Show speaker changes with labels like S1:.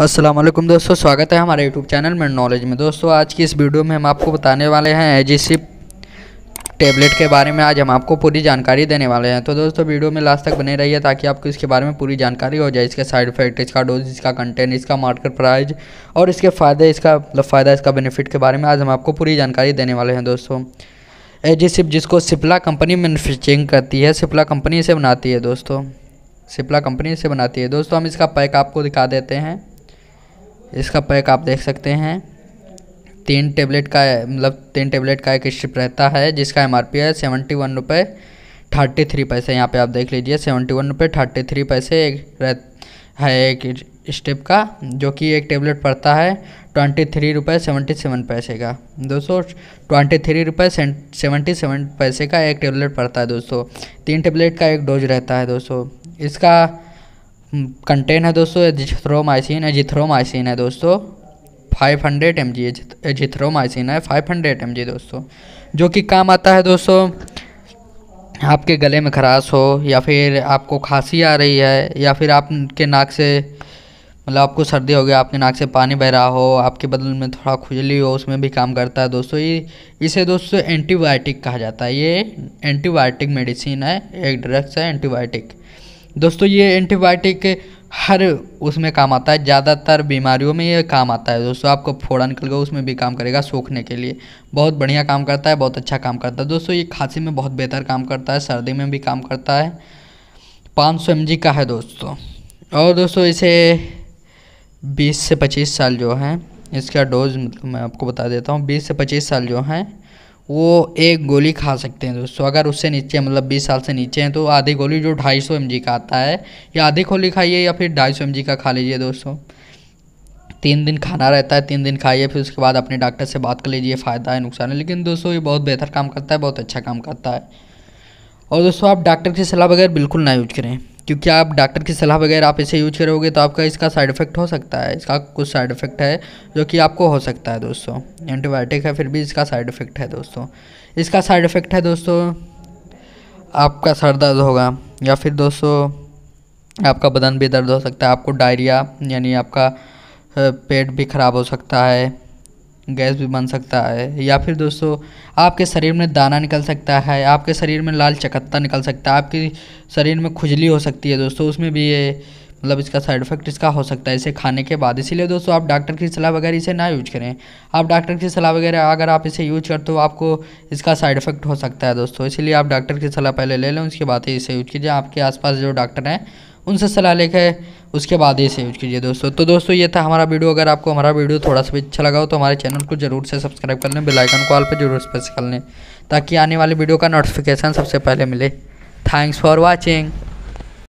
S1: अस्सलाम वालेकुम दोस्तों स्वागत है हमारे यूट्यूब चैनल में नॉलेज में दोस्तों आज की इस वीडियो में हम आपको बताने वाले हैं एजीसिप टेबलेट के बारे में आज हम आपको पूरी जानकारी देने वाले हैं तो दोस्तों वीडियो में लास्ट तक बने रहिए ताकि आपको इसके बारे में पूरी जानकारी हो जाए इसके साइड इफेक्ट इसका डोज इसका कंटेंट इसका मार्केट प्राइज और इसके फ़ायदे इसका मतलब फ़ायदा इसका बेनिफिट के बारे में आज हम आपको पूरी जानकारी देने वाले हैं दोस्तों एजीसिप जिसको सिप्ला कंपनी मैनुफेक्चरिंग करती है सिप्ला कंपनी से बनाती है दोस्तों सिप्ला कंपनी से बनाती है दोस्तों हम इसका पैक आपको दिखा देते हैं इसका पैक आप देख सकते हैं तीन टेबलेट का मतलब तीन टेबलेट का एक स्ट्रिप रहता है जिसका एम है सेवेंटी वन रुपये थर्टी थ्री पैसे यहाँ पे आप देख लीजिए सेवेंटी वन रुपये थर्टी थ्री पैसे एक रह है एक स्टेप का जो कि एक टेबलेट पड़ता है ट्वेंटी थ्री रुपये सेवेंटी सेवन पैसे का दोस्तों ट्वेंटी थ्री रुपये सेवेंटी सेवन पैसे का एक टेबलेट पड़ता है दोस्तों तीन टेबलेट का एक डोज रहता है दोस्तों इसका कंटेन है दोस्तों जिथ्रोमाइसिन जिथ्रोमाइसिन है दोस्तों 500 हंड्रेड एम जी एजिथ्रोमाइसिन है 500 हंड्रेड एम जी दोस्तों जो कि काम आता है दोस्तों आपके गले में खराश हो या फिर आपको खांसी आ रही है या फिर आपके नाक से मतलब आपको सर्दी हो गया आपके नाक से पानी बह रहा हो आपके बदल में थोड़ा खुजली हो उसमें भी काम करता है दोस्तों ये इसे दोस्तों एंटीबायोटिक कहा जाता है ये एंटीबायोटिक मेडिसिन है एक ड्रग्स है एंटीबायोटिक दोस्तों ये एंटीबायोटिक हर उसमें काम आता है ज़्यादातर बीमारियों में ये काम आता है दोस्तों आपको फोड़ा निकल गया उसमें भी काम करेगा सूखने के लिए बहुत बढ़िया काम करता है बहुत अच्छा काम करता है दोस्तों ये खांसी में बहुत बेहतर काम करता है सर्दी में भी काम करता है पाँच सौ एम का है दोस्तों और दोस्तों इसे बीस से पच्चीस साल जो है इसका डोज मतलब मैं आपको बता देता हूँ बीस से पच्चीस साल जो हैं वो एक गोली खा सकते हैं दोस्तों अगर उससे नीचे मतलब 20 साल से नीचे हैं तो आधी गोली जो ढाई सौ का आता है या आधी गोली खाइए या फिर ढाई सौ का खा लीजिए दोस्तों तीन दिन खाना रहता है तीन दिन खाइए फिर उसके बाद अपने डॉक्टर से बात कर लीजिए फ़ायदा है नुकसान है लेकिन दोस्तों ये बहुत बेहतर काम करता है बहुत अच्छा काम करता है और दोस्तों आप डॉक्टर की सलाह बगैर बिल्कुल ना यूज करें क्योंकि आप डॉक्टर की सलाह वगैरह आप इसे यूज करोगे तो आपका इसका साइड इफ़ेक्ट हो सकता है इसका कुछ साइड इफ़ेक्ट है जो कि आपको हो सकता है दोस्तों एंटीबायोटिक है फिर भी इसका साइड इफ़ेक्ट है दोस्तों इसका साइड इफ़ेक्ट है दोस्तों आपका सर दर्द होगा या फिर दोस्तों आपका बदन भी दर्द हो सकता है आपको डायरिया यानी आपका पेट भी ख़राब हो सकता है गैस भी बन सकता है या फिर दोस्तों आपके शरीर में दाना निकल सकता है आपके शरीर में लाल चकत्ता निकल सकता है आपके शरीर में खुजली हो सकती है दोस्तों उसमें भी ये मतलब इसका साइड इफेक्ट इसका हो सकता है इसे खाने के बाद इसीलिए दोस्तों आप डॉक्टर की सलाह वगैरह इसे ना यूज करें आप डॉक्टर की सलाह वगैरह अगर आप इसे यूज करते हो आपको इसका साइड इफेक्ट हो सकता है दोस्तों इसीलिए आप डॉक्टर की सलाह पहले ले लें उसके बाद ही इसे यूज कीजिए आपके आसपास जो डॉक्टर हैं उनसे सलाह लेकर उसके बाद ये सेव कीजिए दोस्तों तो दोस्तों ये था हमारा वीडियो अगर आपको हमारा वीडियो थोड़ा सा भी अच्छा लगा हो तो हमारे चैनल को जरूर से सब्सक्राइब कर लें बेलाइकन को ऑल पर जरूर प्रेस कर लें ताकि आने वाली वीडियो का नोटिफिकेशन सबसे पहले मिले थैंक्स फॉर वॉचिंग